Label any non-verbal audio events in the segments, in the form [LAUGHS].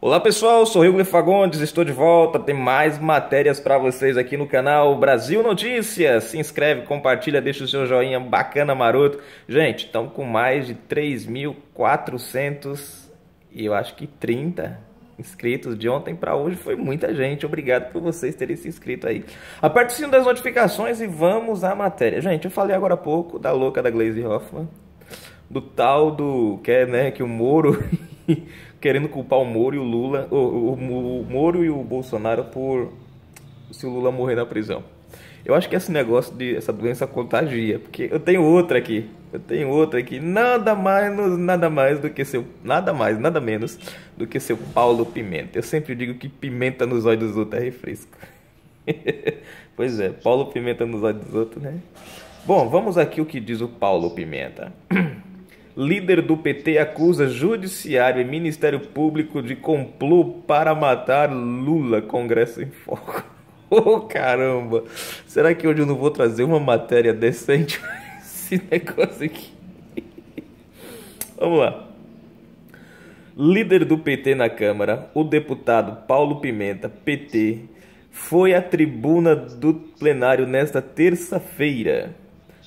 Olá pessoal, sou Rio Fagundes, estou de volta. Tem mais matérias para vocês aqui no canal Brasil Notícias. Se inscreve, compartilha, deixa o seu joinha bacana, maroto. Gente, estamos com mais de 3.400 e eu acho que 30 inscritos de ontem para hoje. Foi muita gente. Obrigado por vocês terem se inscrito aí. Aperta o sino das notificações e vamos à matéria. Gente, eu falei agora há pouco da louca da Glaze Hoffman, do tal do que, é né, que o Moro [LAUGHS] [LAUGHS] querendo culpar o Moro e o Lula, o, o, o, Moro e o Bolsonaro por se o Lula morrer na prisão. Eu acho que esse negócio de essa doença contagia, porque eu tenho outra aqui, eu tenho outra aqui, nada mais, nada mais do que seu, nada mais, nada menos do que seu Paulo Pimenta. Eu sempre digo que pimenta nos olhos dos outros é refresco. [LAUGHS] pois é, Paulo Pimenta nos olhos dos outros, né? Bom, vamos aqui o que diz o Paulo Pimenta. [CLEARS THROAT] Líder do PT acusa Judiciário e Ministério Público de complô para matar Lula. Congresso em foco. Oh, [LAUGHS] caramba! Será que hoje eu não vou trazer uma matéria decente [LAUGHS] esse negócio aqui? Vamos lá. Líder do PT na Câmara, o deputado Paulo Pimenta, PT, foi à tribuna do plenário nesta terça-feira,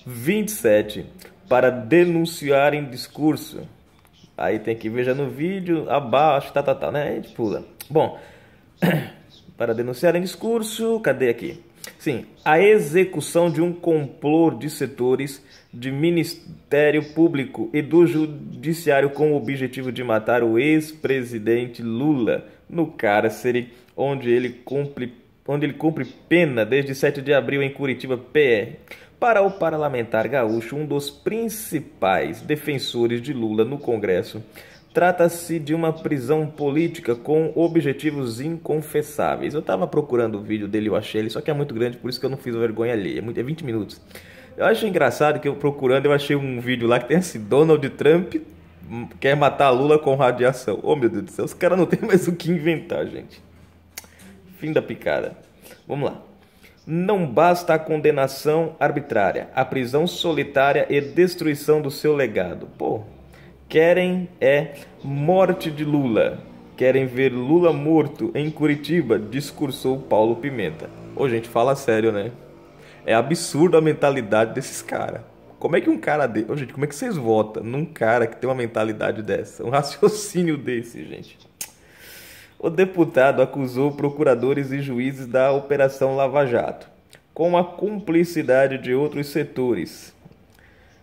27, para denunciar em discurso. Aí tem que veja no vídeo, abaixo, tá, tá, tá, né? A gente pula. Bom, [CLEARS THROAT] para denunciar em discurso, cadê aqui? Sim, a execução de um complô de setores de Ministério Público e do Judiciário com o objetivo de matar o ex-presidente Lula no cárcere, onde ele cumpre, onde ele cumpre pena desde 7 de abril em Curitiba, PR para o parlamentar gaúcho, um dos principais defensores de Lula no Congresso, Trata-se de uma prisão política com objetivos inconfessáveis. Eu estava procurando o vídeo dele, eu achei ele, só que é muito grande, por isso que eu não fiz vergonha ali. É, muito, é 20 minutos. Eu acho engraçado que eu procurando, eu achei um vídeo lá que tem assim: Donald Trump quer matar Lula com radiação. Oh meu Deus do céu, os caras não tem mais o que inventar, gente. Fim da picada. Vamos lá. Não basta a condenação arbitrária, a prisão solitária e destruição do seu legado. Pô, querem é morte de Lula. Querem ver Lula morto em Curitiba, discursou Paulo Pimenta. Ô, gente, fala sério, né? É absurdo a mentalidade desses caras. Como é que um cara de... Ô, gente, como é que vocês votam num cara que tem uma mentalidade dessa? Um raciocínio [LAUGHS] desse, gente. O deputado acusou procuradores e juízes da Operação Lava Jato, com a cumplicidade de outros setores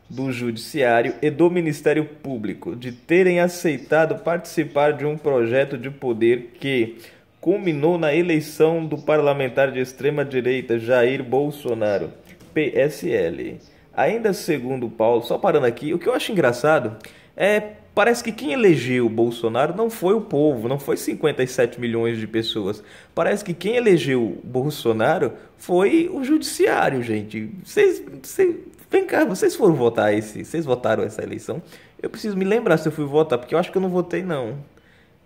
do Judiciário e do Ministério Público de terem aceitado participar de um projeto de poder que culminou na eleição do parlamentar de extrema-direita Jair Bolsonaro, PSL. Ainda segundo Paulo, só parando aqui, o que eu acho engraçado é Parece que quem elegeu o Bolsonaro não foi o povo, não foi 57 milhões de pessoas. Parece que quem elegeu o Bolsonaro foi o judiciário, gente. Vocês, vocês, vem cá, vocês foram votar esse, vocês votaram essa eleição? Eu preciso me lembrar se eu fui votar, porque eu acho que eu não votei não.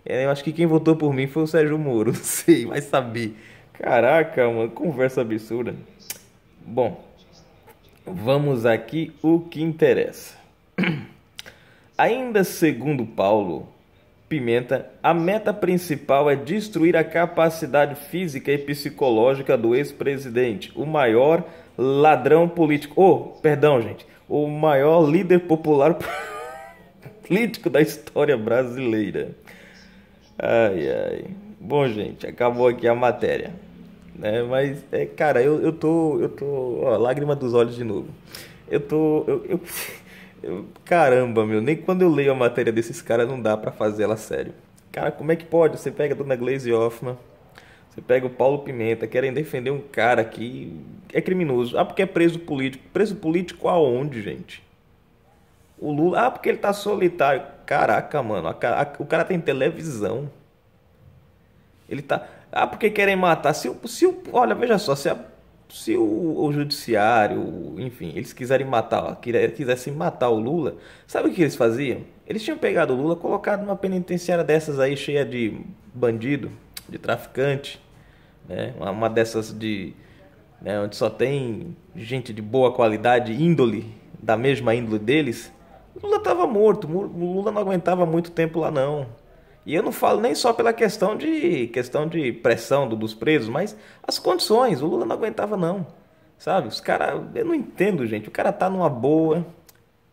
É, eu acho que quem votou por mim foi o Sérgio Moro, [LAUGHS] não sei, vai saber. Caraca, uma conversa absurda. Bom, vamos aqui o que interessa. [CLEARS THROAT] Ainda segundo Paulo, Pimenta, a meta principal é destruir a capacidade física e psicológica do ex-presidente, o maior ladrão político. Oh, perdão, gente, o maior líder popular [LAUGHS] político da história brasileira. Ai, ai. Bom, gente, acabou aqui a matéria. Né? Mas, é, cara, eu, eu tô. Eu tô. Ó, lágrima dos olhos de novo. Eu tô. eu... eu... [LAUGHS] caramba, meu, nem quando eu leio a matéria desses caras não dá para fazer ela sério. Cara, como é que pode? Você pega a dona Glaze Hoffman, você pega o Paulo Pimenta, querem defender um cara que é criminoso. Ah, porque é preso político. Preso político aonde, gente? O Lula, ah, porque ele tá solitário. Caraca, mano, a, a, o cara tem televisão. Ele tá. Ah, porque querem matar. Se, se, olha, veja só, se a se o, o, judiciário, enfim, eles quiserem matar, quisessem matar o Lula, sabe o que eles faziam? Eles tinham pegado o Lula, colocado numa penitenciária dessas aí cheia de bandido, de traficante, né? Uma, uma dessas de né, onde só tem gente de boa qualidade, índole, da mesma índole deles. O Lula estava morto, o Lula não aguentava muito tempo lá não. E eu não falo nem só pela questão de questão de pressão do, dos presos, mas as condições. O Lula não aguentava não, sabe? Os caras, eu não entendo, gente. O cara tá numa boa,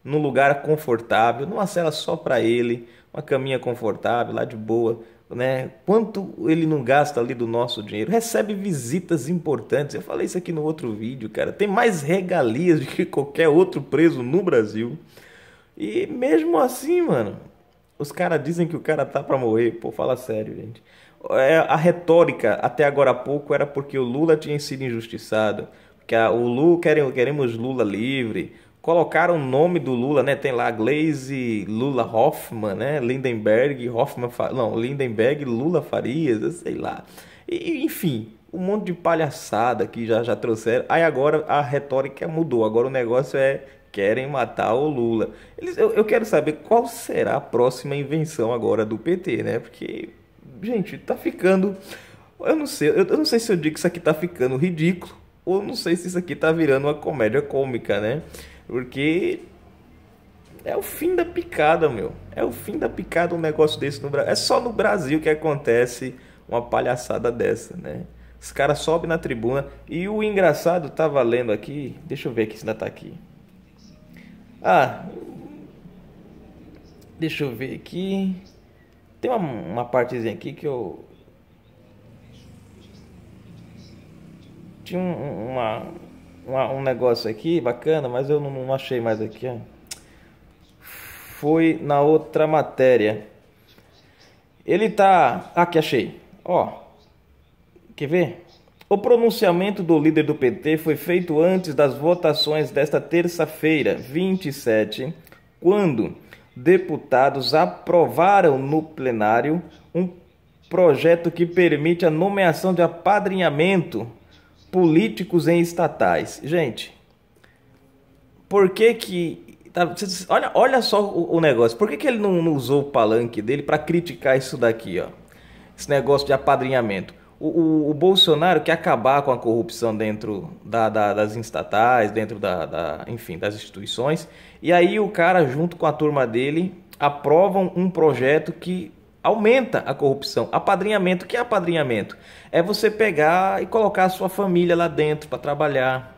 num lugar confortável, numa cela só para ele, uma caminha confortável, lá de boa, né? Quanto ele não gasta ali do nosso dinheiro? Recebe visitas importantes. Eu falei isso aqui no outro vídeo, cara. Tem mais regalias [LAUGHS] do que qualquer outro preso no Brasil. E mesmo assim, mano, os caras dizem que o cara tá para morrer. Pô, fala sério, gente. É, a retórica até agora há pouco era porque o Lula tinha sido injustiçado. Que a, o Lula, queremos Lula livre. Colocaram o nome do Lula, né? Tem lá Glaze, Lula Hoffman, né? Lindenberg, Hoffman, não, Lindenberg, Lula Farias, sei lá. E, enfim, um monte de palhaçada que já, já trouxeram. Aí agora a retórica mudou. Agora o negócio é querem matar o Lula. Eles, eu, eu quero saber qual será a próxima invenção agora do PT, né? Porque, gente, tá ficando. Eu não sei, eu, eu não sei se eu digo que isso aqui tá ficando ridículo, ou não sei se isso aqui tá virando uma comédia cômica, né? Porque é o fim da picada, meu. É o fim da picada um negócio desse no Brasil. É só no Brasil que acontece uma palhaçada dessa, né? Os caras sobem na tribuna. E o engraçado, tava tá lendo aqui. Deixa eu ver aqui se ainda tá aqui. Ah, deixa eu ver aqui. Tem uma, uma partezinha aqui que eu. Tinha um, uma, uma, um negócio aqui bacana, mas eu não, não achei mais aqui. Ó. Foi na outra matéria. Ele tá. Ah, Aqui, achei. Ó. Quer ver? O pronunciamento do líder do PT foi feito antes das votações desta terça-feira, 27, quando deputados aprovaram no plenário um projeto que permite a nomeação de apadrinhamento políticos em estatais. Gente, por que que. Tá, olha, olha só o, o, negócio. Por que, que ele não, não usou o palanque dele para criticar isso daqui, ó? Esse negócio de apadrinhamento. O, o, Bolsonaro quer acabar com a corrupção dentro da, da, das estatais, dentro da, da, enfim, das instituições. E aí o cara, junto com a turma dele, aprovam um projeto que aumenta a corrupção. Apadrinhamento. O que é apadrinhamento? É você pegar e colocar a sua família lá dentro para trabalhar.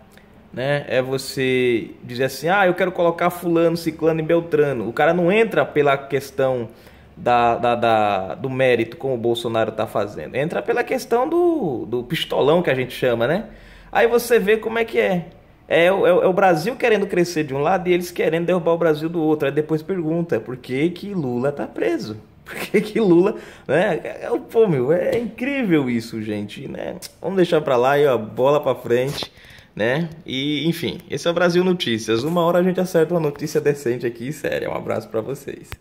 Né? É você dizer assim, ah, eu quero colocar fulano, ciclano e beltrano. O cara não entra pela questão da, da, da, do mérito como o Bolsonaro está fazendo. Entra pela questão do, do pistolão que a gente chama, né? Aí você vê como é que é. é. É, é, é o Brasil querendo crescer de um lado e eles querendo derrubar o Brasil do outro. Aí depois pergunta por que, que Lula está preso? [LAUGHS] Por que, que Lula. Né? É, é pô, meu, é incrível isso, gente. Né? Vamos deixar para lá e a bola para frente. Né? E enfim, esse é o Brasil Notícias. Uma hora a gente acerta uma notícia decente aqui, sério. Um abraço para vocês.